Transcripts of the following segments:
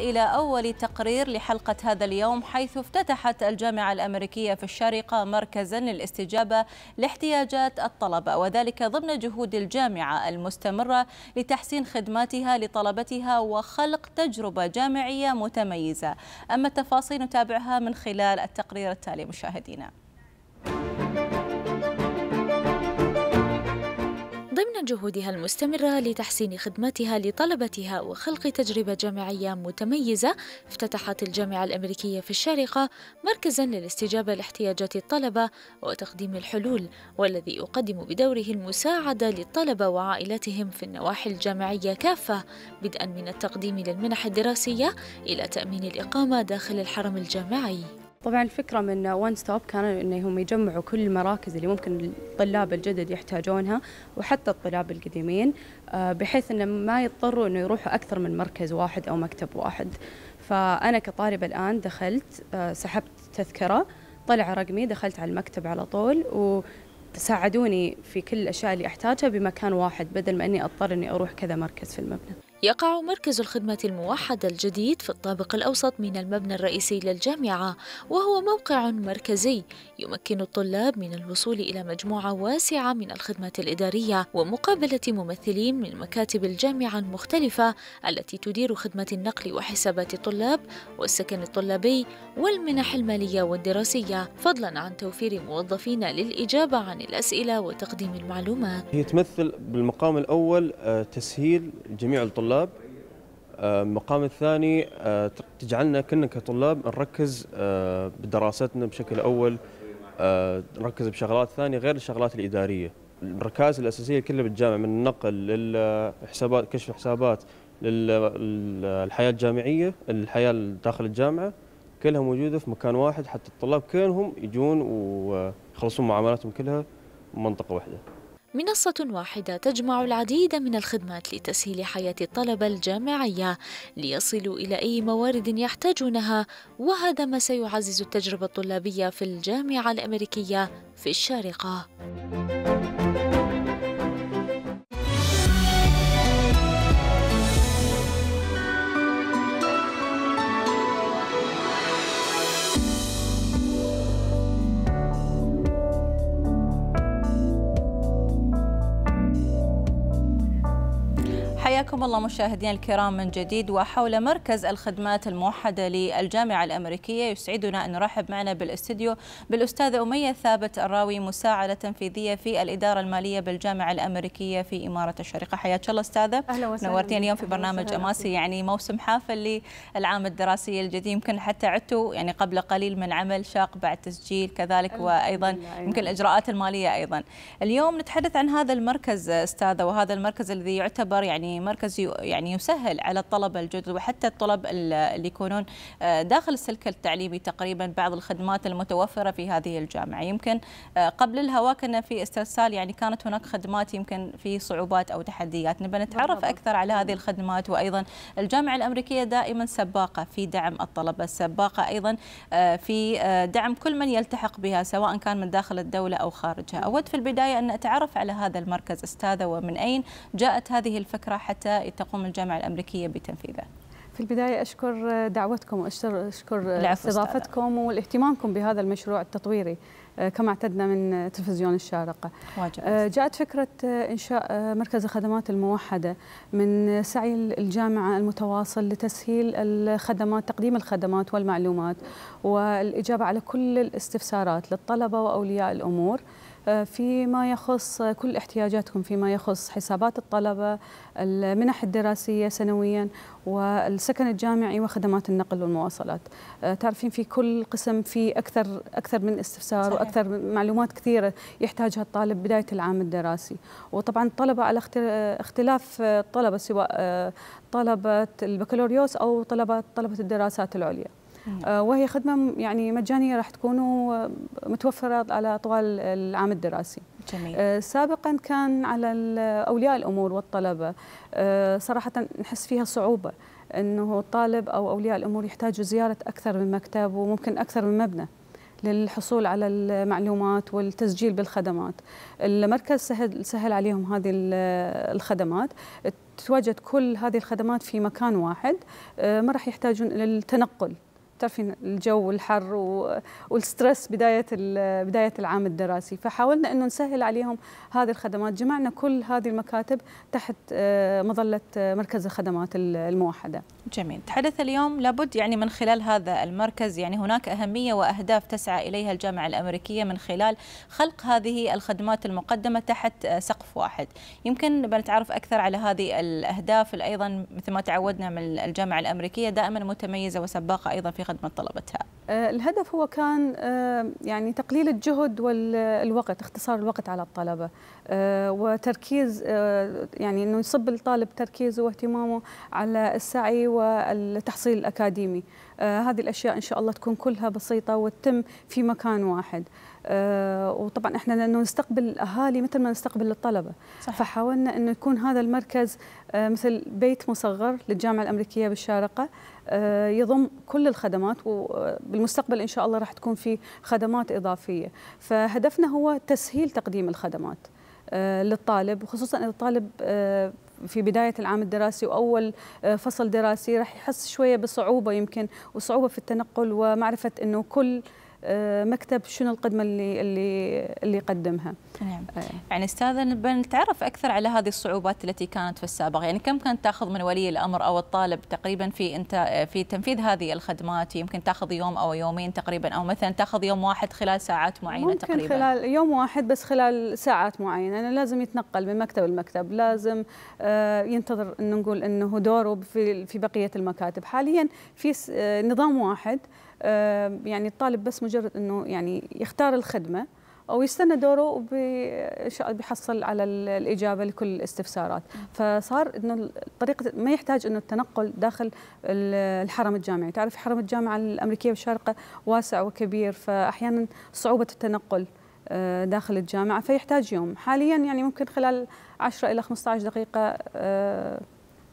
إلى أول تقرير لحلقة هذا اليوم حيث افتتحت الجامعة الأمريكية في الشارقة مركزا للاستجابة لاحتياجات الطلبة وذلك ضمن جهود الجامعة المستمرة لتحسين خدماتها لطلبتها وخلق تجربة جامعية متميزة أما التفاصيل نتابعها من خلال التقرير التالي مشاهدينا ضمن جهودها المستمرة لتحسين خدماتها لطلبتها وخلق تجربة جامعية متميزة افتتحت الجامعة الأمريكية في الشارقة مركزا للاستجابة لاحتياجات الطلبة وتقديم الحلول والذي يقدم بدوره المساعدة للطلبة وعائلاتهم في النواحي الجامعية كافة بدءا من التقديم للمنح الدراسية إلى تأمين الإقامة داخل الحرم الجامعي طبعا الفكرة من وان ستوب كانوا انهم يجمعوا كل المراكز اللي ممكن الطلاب الجدد يحتاجونها وحتى الطلاب القديمين آه، بحيث انه ما يضطروا انه يروحوا اكثر من مركز واحد او مكتب واحد فانا كطالبة الان دخلت آه، سحبت تذكرة طلع رقمي دخلت على المكتب على طول و تساعدوني في كل الاشياء اللي احتاجها بمكان واحد بدل ما اني اضطر اني اروح كذا مركز في المبنى يقع مركز الخدمة الموحدة الجديد في الطابق الأوسط من المبنى الرئيسي للجامعة وهو موقع مركزي يمكن الطلاب من الوصول إلى مجموعة واسعة من الخدمات الإدارية ومقابلة ممثلين من مكاتب الجامعة المختلفة التي تدير خدمة النقل وحسابات الطلاب والسكن الطلابي والمنح المالية والدراسية فضلا عن توفير موظفين للإجابة عن الأسئلة وتقديم المعلومات هي تمثل بالمقام الأول آه، تسهيل جميع الطلاب كطلاب آه، المقام الثاني آه، تجعلنا كنا كطلاب نركز آه، بدراستنا بشكل أول نركز بشغلات ثانية غير الشغلات الإدارية الركائز الأساسية كلها بالجامعة من النقل للحسابات كشف الحسابات للحياة الجامعية الحياة داخل الجامعة كلها موجودة في مكان واحد حتى الطلاب كلهم يجون ويخلصون معاملاتهم كلها منطقة واحدة منصة واحدة تجمع العديد من الخدمات لتسهيل حياة الطلبة الجامعية ليصلوا إلى أي موارد يحتاجونها وهذا ما سيعزز التجربة الطلابية في الجامعة الأمريكية في الشارقة. حياكم الله مشاهدينا الكرام من جديد وحول مركز الخدمات الموحدة للجامعة الأمريكية يسعدنا أن نرحب معنا بالاستديو بالأستاذة أمية ثابت الراوي مساعدة تنفيذية في الإدارة المالية بالجامعة الأمريكية في إمارة الشرقة حياك الله أستاذة أهلا وسهلا نورتينا اليوم في برنامج أماسي يعني موسم حافل للعام الدراسي الجديد يمكن حتى عدتوا يعني قبل قليل من عمل شاق بعد تسجيل كذلك وأيضا يمكن الإجراءات المالية أيضا اليوم نتحدث عن هذا المركز أستاذة وهذا المركز الذي يعتبر يعني مركز المركز يعني يسهل على الطلبة الجدد وحتى الطلب اللي يكونون آه، داخل السلك التعليمي تقريبا بعض الخدمات المتوفرة في هذه الجامعة يمكن آه، قبل الهواء كنا في استرسال يعني كانت هناك خدمات يمكن في صعوبات أو تحديات نبي نتعرف أكثر على هذه الخدمات وأيضا الجامعة الأمريكية دائما سباقة في دعم الطلبة سباقة أيضا آه، في دعم كل من يلتحق بها سواء كان من داخل الدولة أو خارجها أود في البداية أن أتعرف على هذا المركز أستاذة ومن أين جاءت هذه الفكرة حتى تقوم الجامعة الأمريكية بتنفيذه في البداية أشكر دعوتكم وأشكر استضافتكم والاهتمامكم بهذا المشروع التطويري آه، كما اعتدنا من تلفزيون الشارقة آه، جاءت فكرة آه، إنشاء مركز الخدمات الموحدة من سعي الجامعة المتواصل لتسهيل الخدمات تقديم الخدمات والمعلومات والإجابة على كل الاستفسارات للطلبة وأولياء الأمور فيما يخص كل احتياجاتكم فيما يخص حسابات الطلبة المنح الدراسية سنويا والسكن الجامعي وخدمات النقل والمواصلات آه، تعرفين في كل قسم في أكثر, أكثر من استفسار صحيح. وأكثر من معلومات كثيرة يحتاجها الطالب بداية العام الدراسي وطبعا الطلبة على اختلاف الطلبة آه، سواء آه، طلبة البكالوريوس أو طلبة طلبة الدراسات العليا آه، وهي خدمه يعني مجانيه راح تكون آه، متوفره على طوال العام الدراسي. جميل. آه، سابقا كان على اولياء الامور والطلبه صراحه نحس فيها صعوبه انه الطالب او اولياء الامور يحتاجوا زياره اكثر من مكتب وممكن اكثر من مبنى. للحصول على المعلومات والتسجيل بالخدمات المركز سهل, سهل عليهم هذه الخدمات تتواجد كل هذه الخدمات في مكان واحد ما راح يحتاجون الى التنقل تعرفين الجو الحر والستريس بدايه بدايه العام الدراسي فحاولنا انه نسهل عليهم هذه الخدمات جمعنا كل هذه المكاتب تحت آه، مظله آه، مركز الخدمات الموحده جميل تحدث اليوم لابد يعني من خلال هذا المركز يعني هناك اهميه واهداف تسعى اليها الجامعه الامريكيه من خلال خلق هذه الخدمات المقدمه تحت آه، سقف واحد يمكن بنتعرف اكثر على هذه الاهداف ايضا مثل ما تعودنا من الجامعه الامريكيه دائما متميزه وسباقه ايضا في خدمة طلبتها؟ أه، الهدف هو كان أه، يعني تقليل الجهد والوقت اختصار الوقت على الطلبه أه، وتركيز يعني انه يصب الطالب تركيزه واهتمامه على السعي والتحصيل الاكاديمي هذه الاشياء ان شاء الله تكون كلها بسيطه وتتم في مكان واحد آه، وطبعا احنا لانه نستقبل الاهالي مثل ما نستقبل الطلبه صحيح. فحاولنا انه يكون هذا المركز آه، مثل بيت مصغر للجامعه الامريكيه بالشارقه آه، يضم كل الخدمات وبالمستقبل ان شاء الله راح تكون في خدمات اضافيه فهدفنا هو تسهيل تقديم الخدمات للطالب وخصوصا اذا الطالب في بداية العام الدراسي وأول فصل دراسي راح يحس شوية بصعوبة يمكن وصعوبة في التنقل ومعرفة أنه كل آه، مكتب شنو القدمه اللي اللي اللي يقدمها. نعم. آه. يعني استاذه بنتعرف اكثر على هذه الصعوبات التي كانت في السابق، يعني كم كانت تاخذ من ولي الامر او الطالب تقريبا في انت في تنفيذ هذه الخدمات يمكن تاخذ يوم او يومين تقريبا او مثلا تاخذ يوم واحد خلال ساعات معينه ممكن تقريبا. خلال يوم واحد بس خلال ساعات معينه، يعني لازم يتنقل من مكتب لمكتب، لازم آه، ينتظر ان نقول انه دوره في في بقيه المكاتب، حاليا في نظام واحد آه، يعني الطالب بس مجرد انه يعني يختار الخدمه او يستنى دوره وان شاء الله بيحصل على الاجابه لكل الاستفسارات فصار انه طريقه ما يحتاج انه التنقل داخل الحرم الجامعي تعرف حرم الجامعه الامريكيه بالشارقه واسع وكبير فاحيانا صعوبه التنقل آه، داخل الجامعه فيحتاج يوم حاليا يعني ممكن خلال 10 الى 15 دقيقه آه،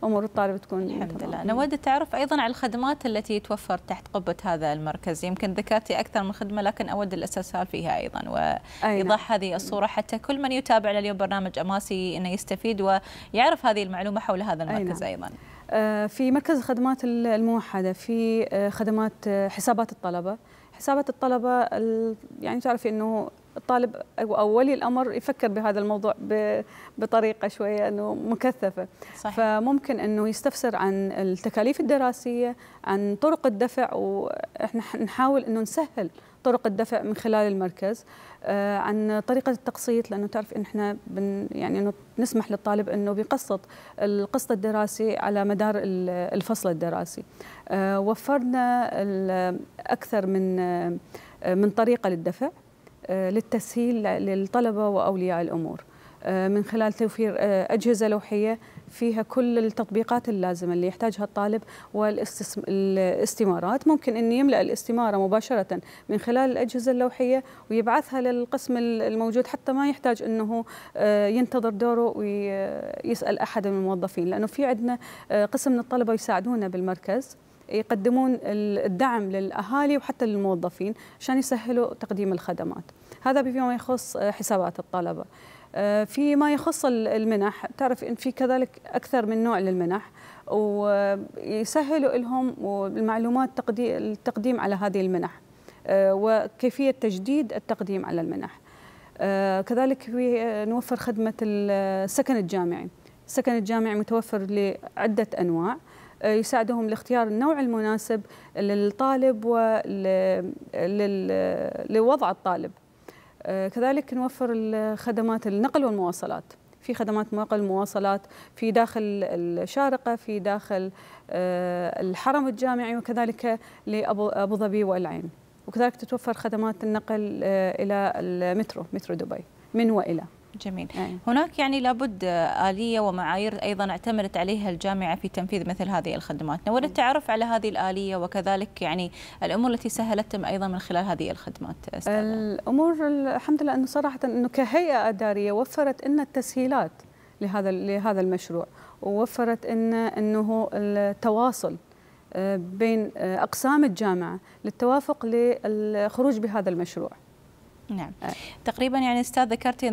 امور الطالب تكون الحمد لله نود التعرف تعرف ايضا على الخدمات التي توفر تحت قبه هذا المركز يمكن ذكرتي اكثر من خدمه لكن اود الاستسهال فيها ايضا وايضاح هذه الصوره حتى كل من يتابع اليوم برنامج اماسي انه يستفيد ويعرف هذه المعلومه حول هذا المركز أينا. نعم. ايضا آه، في مركز الخدمات الموحده في آه، خدمات آه، حسابات الطلبه حسابات الطلبه يعني تعرفي انه الطالب او ولي الامر يفكر بهذا الموضوع بطريقه شويه انه مكثفه صحيح. فممكن انه يستفسر عن التكاليف الدراسيه عن طرق الدفع واحنا نحاول انه نسهل طرق الدفع من خلال المركز آه، عن طريقه التقسيط لانه تعرف ان احنا بن يعني نسمح للطالب انه بيقسط القسط الدراسي على مدار الفصل الدراسي آه، وفرنا اكثر من آه، من طريقه للدفع آه، للتسهيل للطلبة وأولياء الأمور آه، من خلال توفير آه، أجهزة لوحية فيها كل التطبيقات اللازمة اللي يحتاجها الطالب والاستمارات ممكن أن يملأ الاستمارة مباشرة من خلال الأجهزة اللوحية ويبعثها للقسم الموجود حتى ما يحتاج أنه ينتظر دوره ويسأل أحد من الموظفين لأنه في عندنا قسم من الطلبة يساعدونا بالمركز يقدمون الدعم للاهالي وحتى للموظفين عشان يسهلوا تقديم الخدمات هذا فيما يخص حسابات الطلبه آه، فيما يخص المنح تعرف ان في كذلك اكثر من نوع للمنح ويسهلوا لهم المعلومات التقديم على هذه المنح آه، وكيفيه تجديد التقديم على المنح آه، كذلك نوفر خدمه السكن الجامعي السكن الجامعي متوفر لعده انواع آه، يساعدهم لاختيار النوع المناسب للطالب ولوضع الطالب آه، كذلك نوفر خدمات النقل والمواصلات في خدمات نقل مواصلات في داخل الشارقة في داخل آه، الحرم الجامعي وكذلك لأبو ظبي والعين وكذلك تتوفر خدمات النقل إلى المترو مترو دبي من وإلى جميل أي. نعم. هناك يعني لابد آلية ومعايير أيضا اعتمدت عليها الجامعة في تنفيذ مثل هذه الخدمات نود نعم. التعرف على هذه الآلية وكذلك يعني الأمور التي سهلتم أيضا من خلال هذه الخدمات أستاذة. الأمور الحمد لله أنه صراحة أنه كهيئة إدارية وفرت إن التسهيلات لهذا لهذا المشروع ووفرت إن أنه التواصل آه، بين آه، أقسام الجامعة للتوافق للخروج بهذا المشروع نعم آه. تقريبا يعني استاذ ذكرتي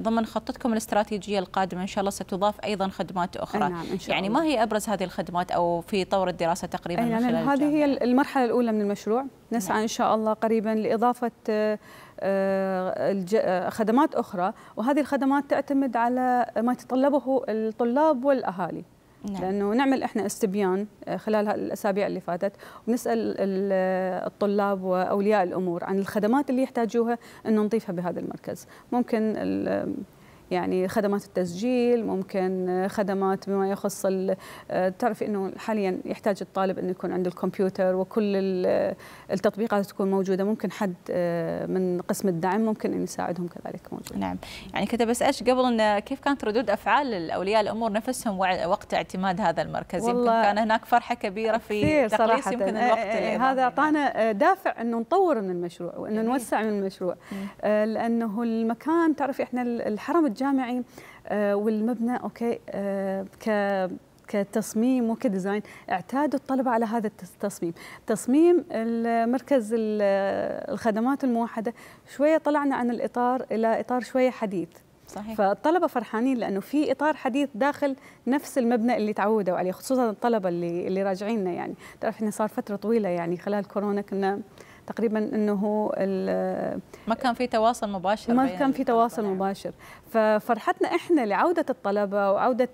ضمن خطتكم الاستراتيجيه القادمه ان شاء الله ستضاف ايضا خدمات اخرى آه، نعم إن شاء يعني الله. ما هي ابرز هذه الخدمات او في طور الدراسه تقريبا نعم من خلال هذه هي المرحله الاولى من المشروع نسعى نعم. ان شاء الله قريبا لاضافه آه، خدمات اخرى وهذه الخدمات تعتمد على ما يتطلبه الطلاب والاهالي نعم. لانه نعمل احنا استبيان آه، خلال الاسابيع اللي فاتت ونسال الطلاب واولياء الامور عن الخدمات اللي يحتاجوها انه نضيفها بهذا المركز ممكن يعني خدمات التسجيل ممكن خدمات بما يخص آه، تعرف انه حاليا يحتاج الطالب انه يكون عنده الكمبيوتر وكل آه، التطبيقات تكون موجوده ممكن حد آه، من قسم الدعم ممكن ان يساعدهم كذلك موجود نعم يعني كنت بسالش قبل ان كيف كانت ردود افعال اولياء الامور نفسهم وقت اعتماد هذا المركز يمكن كان هناك فرحه كبيره في تقليص يمكن الوقت هذا اعطانا دافع انه نطور من المشروع وانه نوسع من المشروع لانه المكان تعرف احنا الحرم الجامعي آه، والمبنى اوكي آه، ك كتصميم وكديزاين اعتادوا الطلبة على هذا التصميم تصميم المركز الخدمات الموحدة شوية طلعنا عن الإطار إلى إطار شوية حديث صحيح. فالطلبة فرحانين لأنه في إطار حديث داخل نفس المبنى اللي تعودوا عليه خصوصا الطلبة اللي, اللي راجعيننا يعني تعرف إحنا صار فترة طويلة يعني خلال كورونا كنا تقريبا انه ما كان في تواصل مباشر ما كان في تواصل يعني. مباشر ففرحتنا احنا لعوده الطلبه وعوده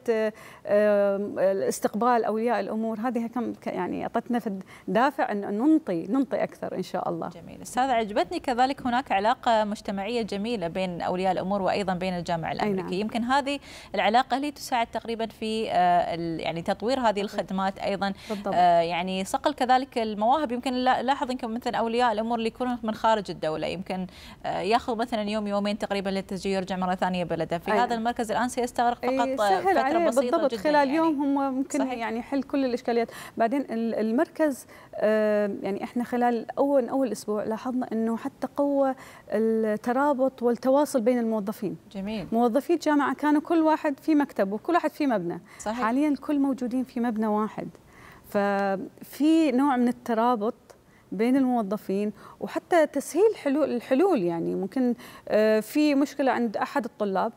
استقبال اولياء الامور هذه كم يعني اعطتنا دافع ان ننطي ننطي اكثر ان شاء الله جميل استاذ عجبتني كذلك هناك علاقه مجتمعيه جميله بين اولياء الامور وايضا بين الجامعه الامريكيه نعم. يمكن هذه العلاقه اللي تساعد تقريبا في آه، يعني تطوير هذه الخدمات ايضا بالضبط. آه، يعني صقل كذلك المواهب يمكن لاحظ انكم مثلا اولياء الامور اللي يكونون من خارج الدوله يمكن آه، ياخذ مثلا يوم يومين تقريبا للتسجيل ويرجع مره ثانيه بلده في أيه. هذا المركز الان سيستغرق إيه، فقط أيه سهل فتره عليه بسيطه بالضبط جدا خلال يعني. يوم هم ممكن صحيح. يعني يحل كل الاشكاليات بعدين المركز آه، يعني احنا خلال اول اول اسبوع لاحظنا انه حتى قوى الترابط والتواصل بين الموظفين جميل موظفي الجامعه كانوا كل واحد في مكتبه وكل واحد في مبنى صحيح. حاليا الكل موجودين في مبنى واحد ففي نوع من الترابط بين الموظفين وحتى تسهيل الحلول يعني ممكن آه، في مشكله عند احد الطلاب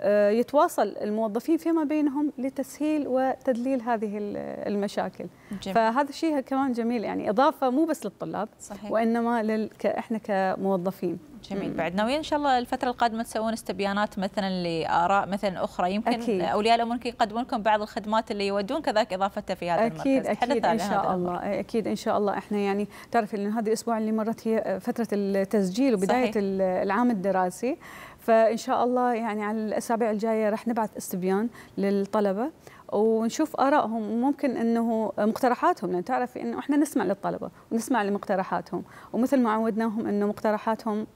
آه، يتواصل الموظفين فيما بينهم لتسهيل وتدليل هذه المشاكل جميل. فهذا الشيء كمان جميل يعني اضافه مو بس للطلاب صحيح. وانما لل... احنا كموظفين جميل مم. بعد ناويين ان شاء الله الفتره القادمه تسوون استبيانات مثلا لاراء مثلا اخرى يمكن أكيد. اولياء الامور يقدمون لكم بعض الخدمات اللي يودون كذلك اضافتها في هذا أكيد المركز اكيد ان شاء الله إيه، اكيد ان شاء الله احنا يعني تعرف ان هذا الاسبوع اللي مرت هي فتره التسجيل وبدايه صحيح. العام الدراسي فان شاء الله يعني على الاسابيع الجايه رح نبعث استبيان للطلبه ونشوف ارائهم وممكن انه مقترحاتهم لان تعرفي انه احنا نسمع للطلبه ونسمع لمقترحاتهم ومثل ما عودناهم انه مقترحاتهم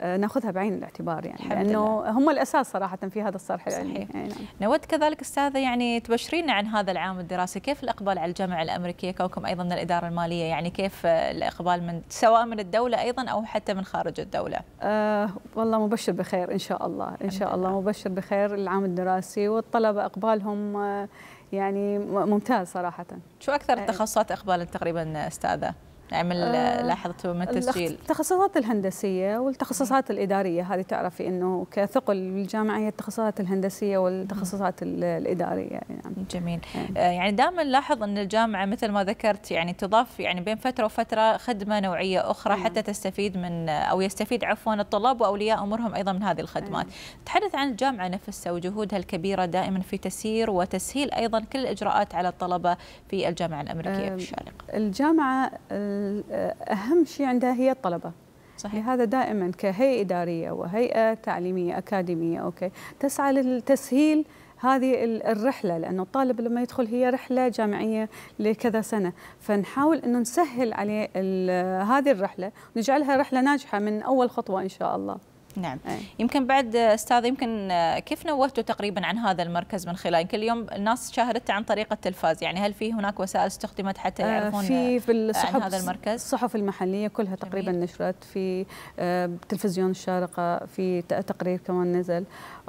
آه، ناخذها بعين الاعتبار يعني لانه هم الاساس صراحه في هذا الصرح العلمي يعني. صحيح يعني. نود كذلك استاذه يعني تبشرينا عن هذا العام الدراسي كيف الاقبال على الجامعه الامريكيه كونكم ايضا من الاداره الماليه يعني كيف الاقبال من سواء من الدوله ايضا او حتى من خارج الدوله أه والله مبشر بخير ان شاء الله ان شاء الله مبشر بخير العام الدراسي والطلبه اقبالهم آه، يعني ممتاز صراحه شو اكثر التخصصات اقبالا تقريبا استاذه نعمل لاحظته آه، من التسجيل التخصصات الهندسية والتخصصات الإدارية هذه تعرفي أنه كثقل الجامعة هي التخصصات الهندسية والتخصصات الإدارية يعني. جميل يعني, يعني دائما نلاحظ أن الجامعة مثل ما ذكرت يعني تضاف يعني بين فترة وفترة خدمة نوعية أخرى مم. إيه. حتى تستفيد من أو يستفيد عفوا الطلاب وأولياء أمورهم أيضا من هذه الخدمات مم. إيه. تحدث عن الجامعة نفسها وجهودها الكبيرة دائما في تسيير وتسهيل أيضا كل الإجراءات على الطلبة في الجامعة الأمريكية في الشارقة الجامعة آه، اهم شيء عندها هي الطلبه صحيح. لهذا دائما كهيئه اداريه وهيئه تعليميه اكاديميه اوكي تسعى للتسهيل هذه الرحله لانه الطالب لما يدخل هي رحله جامعيه لكذا سنه فنحاول انه نسهل عليه هذه الرحله ونجعلها رحله ناجحه من اول خطوه ان شاء الله نعم أي. يمكن بعد استاذ يمكن آه، كيف نوهتوا تقريبا عن هذا المركز من خلال يمكن اليوم الناس شاهدته عن طريق التلفاز يعني هل في هناك وسائل استخدمت حتى آه، يعرفون في في الصحف عن هذا المركز الصحف المحليه كلها تقريبا جميل. نشرت في آه، تلفزيون الشارقه في تقرير كمان نزل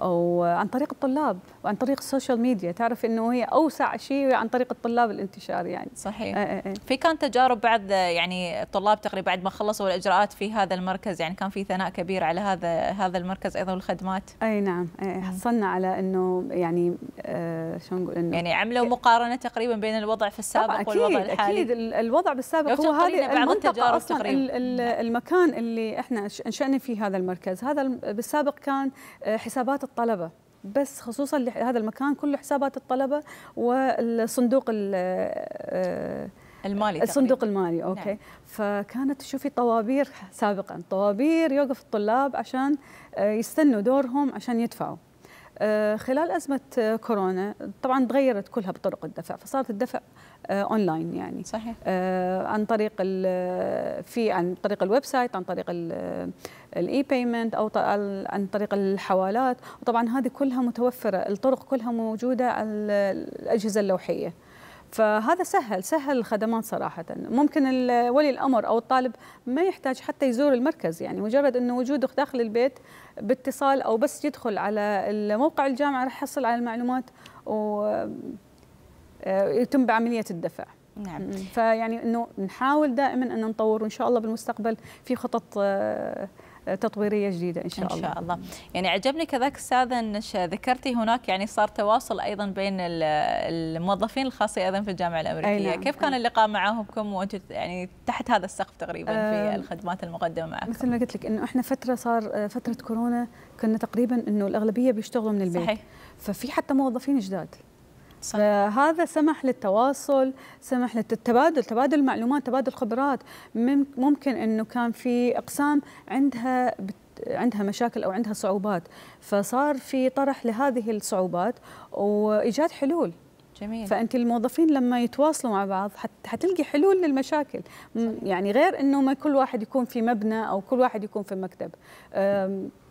وعن طريق الطلاب وعن طريق السوشيال ميديا تعرف انه هي اوسع شيء عن طريق الطلاب الانتشار يعني صحيح آه آه. في كان تجارب بعد يعني الطلاب تقريبا بعد ما خلصوا الاجراءات في هذا المركز يعني كان في ثناء كبير على هذا هذا المركز ايضا والخدمات اي نعم آه حصلنا على انه يعني آه شو نقول انه يعني عملوا مقارنه تقريبا بين الوضع في السابق أكيد والوضع الحالي اكيد الوضع بالسابق هو هذه المنطقه اصلا تقريبا. المكان اللي احنا انشانا فيه هذا المركز هذا بالسابق كان آه، حسابات الطلبه بس خصوصا هذا المكان كله حسابات الطلبه والصندوق آه، المالي الصندوق تقريبا. المالي نعم. اوكي نعم. فكانت تشوفي طوابير سابقا طوابير يوقف الطلاب عشان آه، يستنوا دورهم عشان يدفعوا نعم. آه، خلال أزمة كورونا طبعا تغيرت كلها بطرق الدفع فصارت الدفع آه، اونلاين يعني صحيح آه، عن طريق في عن طريق الويب سايت عن طريق الاي بايمنت او عن طريق الحوالات وطبعا هذه كلها متوفره الطرق كلها موجوده على الاجهزه اللوحيه فهذا سهل سهل الخدمات صراحة ممكن ولي الأمر أو الطالب ما يحتاج حتى يزور المركز يعني مجرد أنه وجوده داخل البيت باتصال أو بس يدخل على موقع الجامعة راح يحصل على المعلومات ويتم آه، بعملية الدفع نعم فيعني انه نحاول دائما ان نطور وان شاء الله بالمستقبل في خطط آه، تطويريه جديده ان شاء الله. ان شاء الله. يعني عجبني كذاك استاذ انك ذكرتي هناك يعني صار تواصل ايضا بين الموظفين الخاصه ايضا في الجامعه الامريكيه، نعم. كيف كان اللقاء معهم وانت يعني تحت هذا السقف تقريبا في آه، الخدمات المقدمه معكم؟ مثل ما قلت لك انه احنا فتره صار فتره كورونا كنا تقريبا انه الاغلبيه بيشتغلوا من البيت. صحيح. ففي حتى موظفين جداد فهذا آه، سمح للتواصل سمح للتبادل تبادل المعلومات تبادل خبرات ممكن أنه كان في أقسام عندها عندها مشاكل او عندها صعوبات فصار في طرح لهذه الصعوبات وايجاد حلول جميل. فانت الموظفين لما يتواصلوا مع بعض حتلقي حلول للمشاكل صحيح. يعني غير انه ما كل واحد يكون في مبنى او كل واحد يكون في مكتب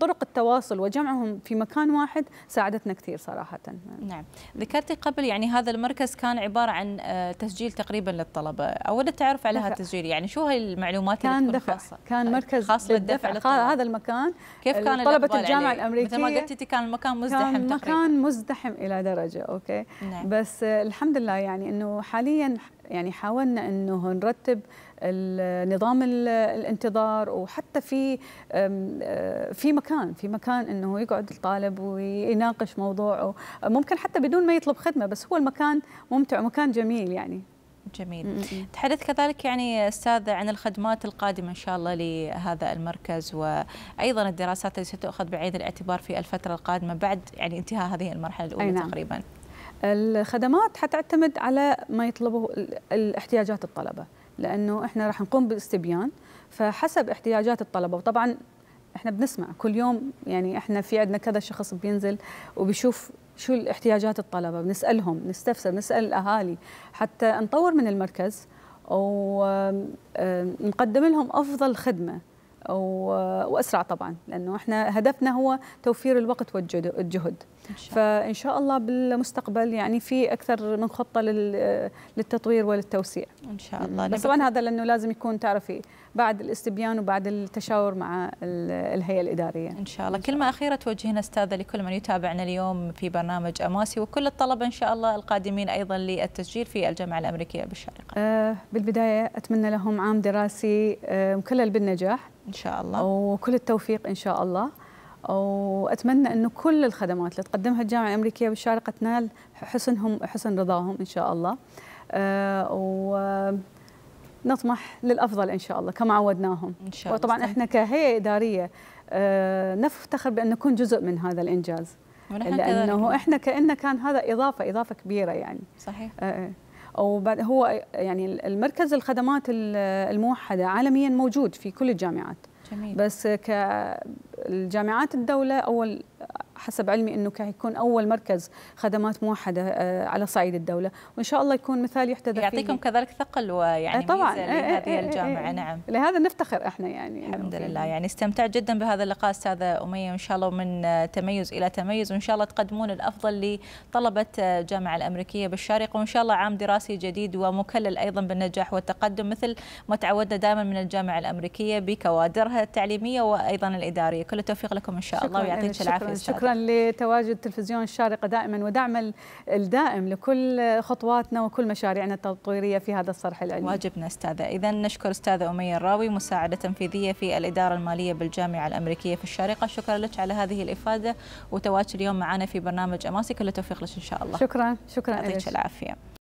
طرق التواصل وجمعهم في مكان واحد ساعدتنا كثير صراحه نعم ذكرتي قبل يعني هذا المركز كان عباره عن آه، تسجيل تقريبا للطلبه اود التعرف على هذا التسجيل يعني شو هي المعلومات كان اللي دفع. خاصه كان طيب، مركز خاص للدفع للطلبة. هذا المكان كيف كان طلبه الجامعه الامريكيه مثل ما قلتي كان المكان مزدحم كان تقريبا مكان مزدحم الى درجه اوكي نعم. بس بس الحمد لله يعني انه حاليا يعني حاولنا انه نرتب نظام الانتظار وحتى في في مكان في مكان انه يقعد الطالب ويناقش موضوعه ممكن حتى بدون ما يطلب خدمه بس هو المكان ممتع ومكان جميل يعني جميل تحدث كذلك يعني استاذ عن الخدمات القادمه ان شاء الله لهذا المركز وايضا الدراسات التي ستؤخذ بعين الاعتبار في الفتره القادمه بعد يعني انتهاء هذه المرحله الاولى أي نعم. تقريبا الخدمات حتعتمد على ما يطلبه الاحتياجات الطلبه لانه احنا راح نقوم باستبيان فحسب احتياجات الطلبه وطبعا احنا بنسمع كل يوم يعني احنا في عندنا كذا شخص بينزل وبيشوف شو الاحتياجات الطلبه بنسالهم نستفسر نسال الاهالي حتى نطور من المركز ونقدم لهم افضل خدمه واسرع طبعا لانه احنا هدفنا هو توفير الوقت والجهد فان شاء الله بالمستقبل يعني في اكثر من خطه للتطوير وللتوسيع ان شاء الله بس طبعا هذا لانه لازم يكون تعرفي بعد الاستبيان وبعد التشاور مع الهيئه الاداريه ان شاء الله كلمه اخيره توجهنا استاذه لكل من يتابعنا اليوم في برنامج اماسي وكل الطلبه ان شاء الله القادمين ايضا للتسجيل في الجامعه الامريكيه بالشارقه آه، بالبدايه اتمنى لهم عام دراسي آه، مكلل بالنجاح ان شاء الله وكل التوفيق ان شاء الله واتمنى انه كل الخدمات اللي تقدمها الجامعه الامريكيه بالشارقه تنال حسنهم حسن رضاهم ان شاء الله آه، ونطمح للافضل ان شاء الله كما عودناهم ان شاء الله وطبعا احنا كهيئه اداريه آه، نفتخر بان نكون جزء من هذا الانجاز لانه كذلك. احنا كانه كان هذا اضافه اضافه كبيره يعني صحيح أه, آه. وبعد هو يعني المركز الخدمات الموحده عالميا موجود في كل الجامعات جميل. بس كالجامعات الدوله اول حسب علمي انه يكون اول مركز خدمات موحده آه، على صعيد الدوله وان شاء الله يكون مثال يحتذى يعطيكم كذلك ثقل ويعني آه، طبعا ميزة آه، لهذه الجامعه نعم لهذا نفتخر احنا يعني الحمد لله يعني استمتعت جدا بهذا اللقاء استاذه اميه وان شاء الله من تميز الى تميز وان شاء الله تقدمون الافضل لطلبه الجامعه الامريكيه بالشارقه وان شاء الله عام دراسي جديد ومكلل ايضا بالنجاح والتقدم مثل ما تعودنا دائما من الجامعه الامريكيه بكوادرها التعليميه وايضا الاداريه كل التوفيق لكم ان شاء الله ويعطيك العافيه شكرا لتواجد تلفزيون الشارقة دائما ودعم الدائم لكل خطواتنا وكل مشاريعنا التطويرية في هذا الصرح العلمي واجبنا أستاذة إذا نشكر أستاذة أمية الراوي مساعدة تنفيذية في الإدارة المالية بالجامعة الأمريكية في الشارقة شكرا لك على هذه الإفادة وتواجد اليوم معنا في برنامج أماسي كل التوفيق لك إن شاء الله شكرا شكرا يعطيك العافية